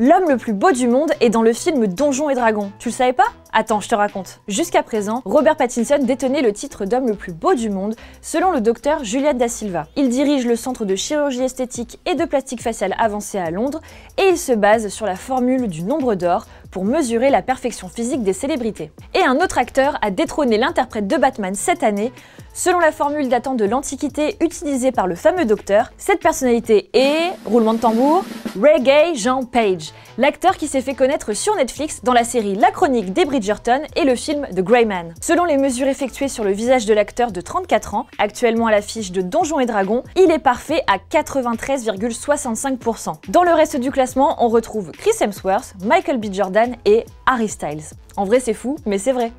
L'homme le plus beau du monde est dans le film Donjons et Dragons. Tu le savais pas Attends, je te raconte. Jusqu'à présent, Robert Pattinson détenait le titre d'homme le plus beau du monde, selon le docteur Juliette Da Silva. Il dirige le centre de chirurgie esthétique et de plastique faciale avancé à Londres, et il se base sur la formule du nombre d'or pour mesurer la perfection physique des célébrités. Et un autre acteur a détrôné l'interprète de Batman cette année. Selon la formule datant de l'Antiquité utilisée par le fameux docteur, cette personnalité est... roulement de tambour Reggae Jean Page, l'acteur qui s'est fait connaître sur Netflix dans la série La Chronique des Bridgerton et le film The Grey Man. Selon les mesures effectuées sur le visage de l'acteur de 34 ans, actuellement à l'affiche de Donjons et Dragons, il est parfait à 93,65%. Dans le reste du classement, on retrouve Chris Hemsworth, Michael B. Jordan et Harry Styles. En vrai, c'est fou, mais c'est vrai.